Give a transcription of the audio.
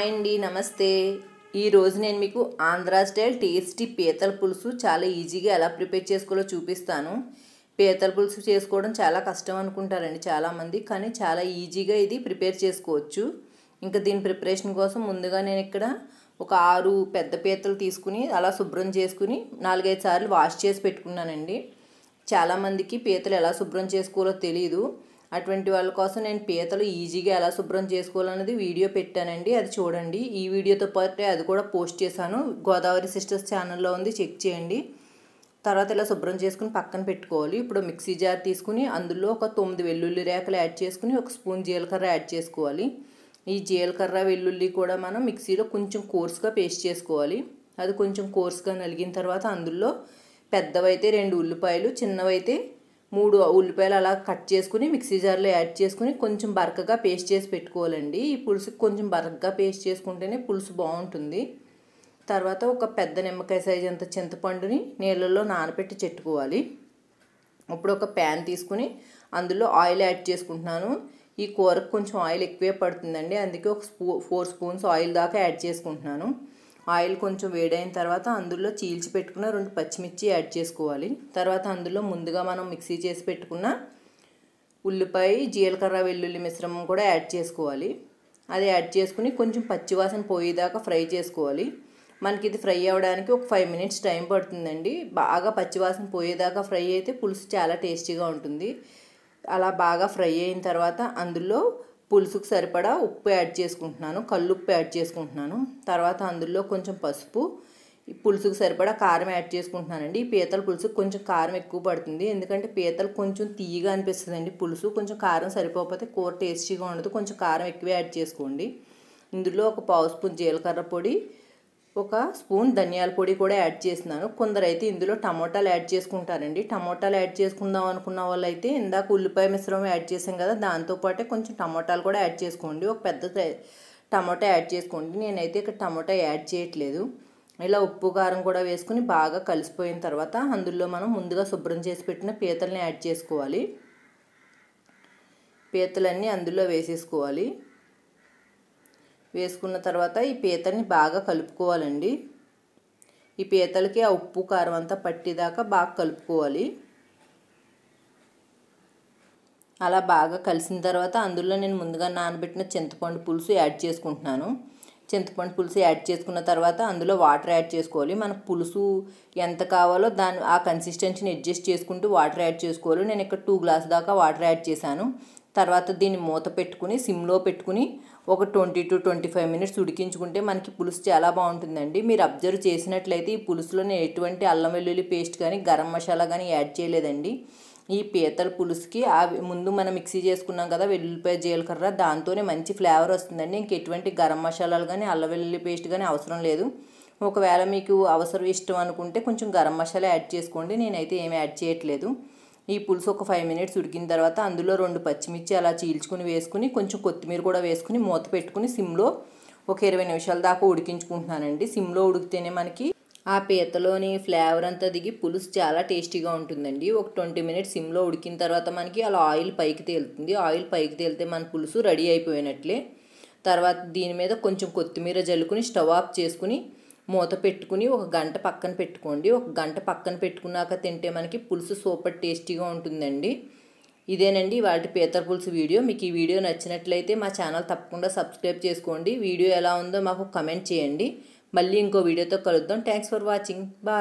hi అండి నమస్తే ఈరోజు నేను మీకు ఆంధ్ర స్టైల్ టేస్టీ పీతల పులుసు చాలా ఈజీగా ఎలా ప్రిపేర్ చేసుకోవాలో చూపిస్తాను పీతల పులుసు చేసుకోవడం చాలా కష్టం అనుకుంటారండి చాలామంది కానీ చాలా ఈజీగా ఇది ప్రిపేర్ చేసుకోవచ్చు ఇంకా దీని ప్రిపరేషన్ కోసం ముందుగా నేను ఇక్కడ ఒక ఆరు పెద్ద పీతలు తీసుకుని అలా శుభ్రం చేసుకుని నాలుగైదు సార్లు వాష్ చేసి పెట్టుకున్నానండి చాలామందికి పీతలు ఎలా శుభ్రం చేసుకోవాలో తెలియదు అటువంటి వాళ్ళ కోసం నేను పీతలు ఈజీగా ఎలా శుభ్రం చేసుకోవాలనేది వీడియో పెట్టానండి అది చూడండి ఈ వీడియోతో పాటు అది కూడా పోస్ట్ చేశాను గోదావరి సిస్టర్స్ ఛానల్లో ఉంది చెక్ చేయండి తర్వాత ఇలా శుభ్రం చేసుకుని పక్కన పెట్టుకోవాలి ఇప్పుడు మిక్సీ జార్ తీసుకుని అందులో ఒక తొమ్మిది వెల్లుల్లి రేఖలు యాడ్ చేసుకుని ఒక స్పూన్ జీలకర్ర యాడ్ చేసుకోవాలి ఈ జీలకర్ర వెల్లుల్లి కూడా మనం మిక్సీలో కొంచెం కోర్సుగా పేస్ట్ చేసుకోవాలి అది కొంచెం కోర్సుగా నలిగిన తర్వాత అందులో పెద్దవైతే రెండు ఉల్లిపాయలు చిన్నవైతే మూడు ఉల్లిపాయలు అలా కట్ చేసుకుని మిక్సీ జార్లో యాడ్ చేసుకుని కొంచెం బరకగా పేస్ట్ చేసి పెట్టుకోవాలండి ఈ పులుసుకి కొంచెం బరకగా పేస్ట్ చేసుకుంటేనే పులుసు బాగుంటుంది తర్వాత ఒక పెద్ద నిమ్మకాయ సైజ్ అంత చింతపండుని నీళ్ళల్లో నానబెట్టి చెట్టుకోవాలి ఇప్పుడు ఒక ప్యాన్ తీసుకుని అందులో ఆయిల్ యాడ్ చేసుకుంటున్నాను ఈ కూరకు కొంచెం ఆయిల్ ఎక్కువే పడుతుందండి అందుకే ఒక స్పూ ఫోర్ స్పూన్స్ ఆయిల్ దాకా యాడ్ చేసుకుంటున్నాను ఆయిల్ కొంచెం వేడైన తర్వాత అందులో చీల్చి పెట్టుకున్న రెండు పచ్చిమిర్చి యాడ్ చేసుకోవాలి తర్వాత అందులో ముందుగా మనం మిక్సీ చేసి పెట్టుకున్న ఉల్లిపాయ జీలకర్ర వెల్లుల్లి మిశ్రమం కూడా యాడ్ చేసుకోవాలి అది యాడ్ చేసుకుని కొంచెం పచ్చివాసన పోయేదాకా ఫ్రై చేసుకోవాలి మనకి ఇది ఫ్రై అవ్వడానికి ఒక ఫైవ్ మినిట్స్ టైం పడుతుందండి బాగా పచ్చివాసన పోయేదాకా ఫ్రై అయితే పులుసు చాలా టేస్టీగా ఉంటుంది అలా బాగా ఫ్రై అయిన తర్వాత అందులో పులుసుకు సరిపడా ఉప్పు యాడ్ చేసుకుంటున్నాను ఉప్పు యాడ్ చేసుకుంటున్నాను తర్వాత అందులో కొంచెం పసుపు పులుసుకు సరిపడా కారం యాడ్ చేసుకుంటున్నానండి ఈ పీతల పులుసు కొంచెం కారం ఎక్కువ పడుతుంది ఎందుకంటే పీతలు కొంచెం తీయగా అనిపిస్తుందండి పులుసు కొంచెం కారం సరిపోకపోతే కూర టేస్టీగా ఉండదు కొంచెం కారం ఎక్కువ యాడ్ చేసుకోండి ఇందులో ఒక పావు స్పూన్ జీలకర్ర పొడి ఒక స్పూన్ ధనియాల పొడి కూడా యాడ్ చేసినాను కొందరైతే ఇందులో టమోటాలు యాడ్ చేసుకుంటారండి టమోటాలు యాడ్ చేసుకుందాం అనుకున్న వాళ్ళైతే ఇందాక ఉల్లిపాయ మిశ్రమం యాడ్ చేసాం కదా దాంతోపాటే కొంచెం టమోటాలు కూడా యాడ్ చేసుకోండి ఒక పెద్ద టమోటా యాడ్ చేసుకోండి నేనైతే ఇక్కడ టమోటా యాడ్ చేయట్లేదు ఇలా ఉప్పు కారం కూడా వేసుకుని బాగా కలిసిపోయిన తర్వాత అందులో మనం ముందుగా శుభ్రం చేసి పెట్టిన పీతల్ని యాడ్ చేసుకోవాలి పీతలన్నీ అందులో వేసేసుకోవాలి వేసుకున్న తర్వాత ఈ పీతల్ని బాగా కలుపుకోవాలండి ఈ పీతలకి ఆ ఉప్పు కారం అంతా పట్టేదాకా బాగా కలుపుకోవాలి అలా బాగా కలిసిన తర్వాత అందులో నేను ముందుగా నానబెట్టిన చింతపండు పులుసు యాడ్ చేసుకుంటున్నాను చింతపండు పులుసు యాడ్ చేసుకున్న తర్వాత అందులో వాటర్ యాడ్ చేసుకోవాలి మనకు పులుసు ఎంత కావాలో దాని ఆ కన్సిస్టెన్సీని అడ్జస్ట్ చేసుకుంటూ వాటర్ యాడ్ చేసుకోవాలి నేను ఇక్కడ టూ గ్లాస్ దాకా వాటర్ యాడ్ చేశాను తర్వాత దీన్ని మూత పెట్టుకుని సిమ్లో పెట్టుకుని ఒక twenty to twenty five minutes ఉడికించుకుంటే మనకి పులుసు చాలా బాగుంటుందండి మీరు అబ్జర్వ్ చేసినట్లయితే ఈ పులుసులో నేను ఎటువంటి అల్లం వెల్లుల్లి పేస్ట్ కానీ గరం మసాలా కానీ యాడ్ చేయలేదండి ఈ పీతల పులుసుకి ఆ ముందు మనం మిక్సీ చేసుకున్నాం కదా వెల్లుల్లిపాయ జీలకర్ర దాంతోనే మంచి ఫ్లేవర్ వస్తుందండి ఇంక ఎటువంటి గరం మసాలాలు కానీ అల్లం వెల్లుల్లి పేస్ట్ కానీ అవసరం లేదు ఒకవేళ మీకు అవసరం ఇష్టం అనుకుంటే కొంచెం గరం మసాలా యాడ్ చేసుకోండి నేనైతే ఏమి యాడ్ చేయట్లేదు ఈ పులుసు ఒక ఫైవ్ మినిట్స్ ఉడికిన తర్వాత అందులో రెండు పచ్చిమిర్చి అలా చీల్చుకుని వేసుకుని కొంచెం కొత్తిమీర కూడా వేసుకుని మూత పెట్టుకుని సిమ్లో ఒక ఇరవై నిమిషాల దాకా ఉడికించుకుంటున్నానండి సిమ్లో ఉడికితేనే మనకి ఆ పీతలోని ఫ్లేవర్ అంతా దిగి పులుసు చాలా టేస్టీగా ఉంటుందండి ఒక ట్వంటీ మినిట్స్ సిమ్లో ఉడికిన తర్వాత మనకి అలా ఆయిల్ పైకి తేలుతుంది ఆయిల్ పైకి తేలితే మన పులుసు రెడీ అయిపోయినట్లే తర్వాత దీని మీద కొంచెం కొత్తిమీర జల్లుకుని స్టవ్ ఆఫ్ చేసుకుని మూత పెట్టుకుని ఒక గంట పక్కన పెట్టుకోండి ఒక గంట పక్కన పెట్టుకున్నాక తింటే మనకి పులుసు సూపర్ టేస్టీగా ఉంటుందండి ఇదేనండి వాటి పీతల పులుసు వీడియో మీకు ఈ వీడియో నచ్చినట్లయితే మా ఛానల్ తప్పకుండా సబ్స్క్రైబ్ చేసుకోండి వీడియో ఎలా ఉందో మాకు కమెంట్ చేయండి మళ్ళీ ఇంకో వీడియోతో కలుద్దాం థ్యాంక్స్ ఫర్ వాచింగ్ బాయ్